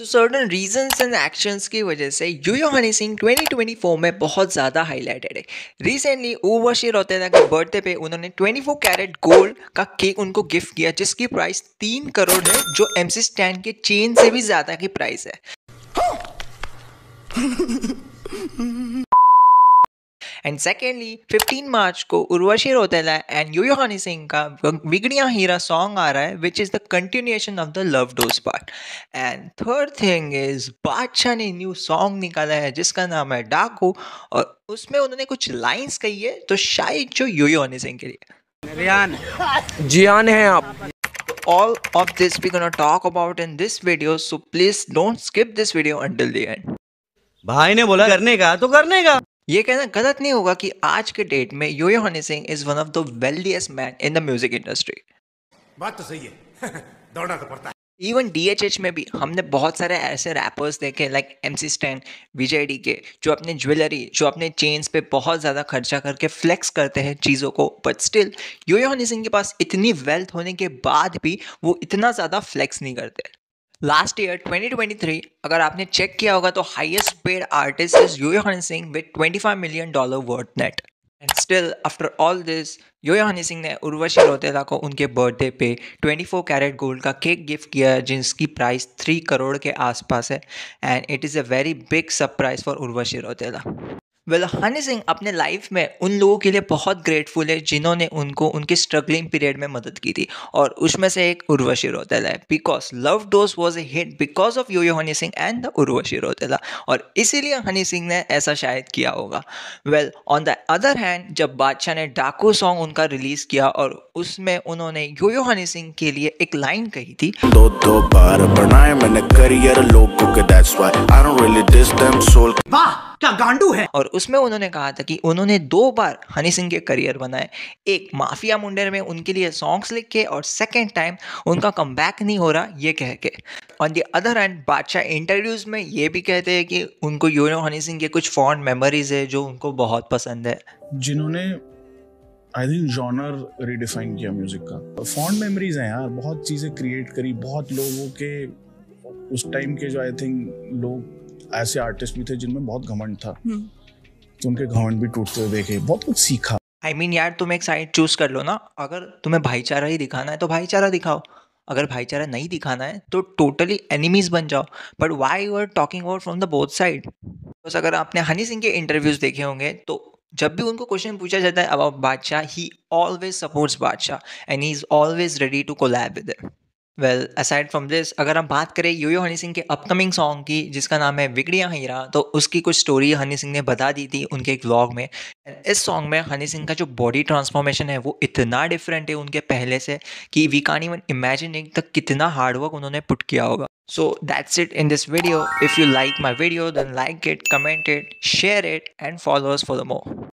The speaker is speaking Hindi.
So certain reasons and actions की वजह से यूयो हनी सिंह 2024 में बहुत ज़्यादा हाईलाइटेड है रिसेंटली ओवरशी रोतेना के बर्थडे पे उन्होंने 24 कैरेट गोल्ड का केक उनको गिफ्ट किया जिसकी प्राइस तीन करोड़ है जो एम सी स्टैंड के चेन से भी ज़्यादा की प्राइस है हाँ। एंड सेकेंडली फिफ्टीन मार्च को उर्वशी रोतेला एंड यू योहानी सिंह का बिगड़िया हीरा सॉन्ग आ रहा है which is the continuation of the love dose part and third thing is बादशाह ने न्यू सॉन्ग निकाला है जिसका नाम है डाकू और उसमें उन्होंने कुछ लाइन्स कही है तो शायद जो यू योहानी सिंह के लिए रियान जियान हैं आप all of this we're gonna talk about in this video so please don't skip this video until the end भाई ने बोला करने का तो करने का ये कहना गलत नहीं होगा कि आज के डेट में Yo Yo Honey Singh is one of the wealthiest man in the music industry बात तो सही है दौड़ना तो पड़ता है इवन डी में भी हमने बहुत सारे ऐसे रैपर्स देखे like M C Stan Vijay D K जो अपने ज्वेलरी जो अपने चेन्स पे बहुत ज़्यादा खर्चा करके फ्लेक्स करते हैं चीज़ों को बट स्टिल यो हनी सिंह के पास इतनी वेल्थ होने के बाद भी वो इतना ज़्यादा फ्लेक्स नहीं करते लास्ट ईयर 2023 अगर आपने चेक किया होगा तो highest paid artist is yo Honey Singh with 25 million dollar worth net and still after all this yo yo Honey Singh ने उर्वशी रोहतेला को उनके बर्थडे पे 24 कैरेट गोल्ड का केक गिफ्ट किया है जिसकी प्राइस 3 करोड़ के आसपास है and it is a very big surprise for Urvashi Rautela well Honey Singh अपने लाइफ में उन लोगों के लिए बहुत ग्रेटफुल है जिन्होंने उनको उनके स्ट्रगलिंग पीरियड में मदद की थी और उसमें से एक उर्वशी रोतेला है because love dose was a hit because of Yo Yo Honey Singh and the Urvashi Rautela और इसीलिए हनी सिंह ने ऐसा शायद किया होगा well on the other hand जब बादशाह ने डाकू सॉन्ग उनका रिलीज किया और उसमें उन्होंने यू यू हनी सिंह के लिए एक लाइन कही थी दो दो बार बनाए मैंने करियर लोगों के that's why I don't really diss them soul वाह क्या गांडू है और उसमें उन्होंने कहा था कि उन्होंने दो बार हनी सिंह के करियर बनाए एक माफिया मुंडेर में उनके लिए सॉन्ग्स लिख के और सेकेंड टाइम उनका कम नहीं हो रहा ये कह के on the other hand Badshah interviews में ये भी कहते हैं कि उनको यूनो हनी सिंह के कुछ फॉन्ड मेमोरीज है जो उनको बहुत पसंद है जिन्होंने आई थिंक जॉनर रिडिफाइन किया म्यूज़िक का फॉन्ड मेमोरीज हैं यार बहुत चीज़ें क्रिएट करी बहुत लोगों के उस टाइम के जो आई थिंक लोग ऐसे आर्टिस्ट भी थे जिनमें बहुत घमंड था हम्म। तो उनके घमंड भी टूटते हुए देखे बहुत कुछ सीखा आई I मीन mean, यार तुम एक साइड चूज कर लो ना अगर तुम्हें भाईचारा ही दिखाना है तो भाईचारा दिखाओ अगर भाईचारा नहीं दिखाना है तो टोटली एनिमीज बन जाओ but why you are talking about from the both side बस अगर आपने हनी सिंह के इंटरव्यूज देखे होंगे तो जब भी उनको क्वेश्चन पूछा जाता है about Badshah he always supports Badshah and he is always ready to collab with well aside from this अगर हम बात करें यो हनी सिंह के अपकमिंग सॉन्ग की जिसका नाम है विगड़िया हीरा तो उसकी कुछ स्टोरी हनी सिंह ने बता दी थी उनके एक व्लॉग में इस सॉन्ग में हनी सिंह का जो बॉडी ट्रांसफॉर्मेशन है वो इतना डिफरेंट है उनके पहले से कि वी कान इवन इमेजिन तक कितना हार्डवर्क उन्होंने पुट किया होगा so that's it in this video if you like my video then like it comment it share it and followers for more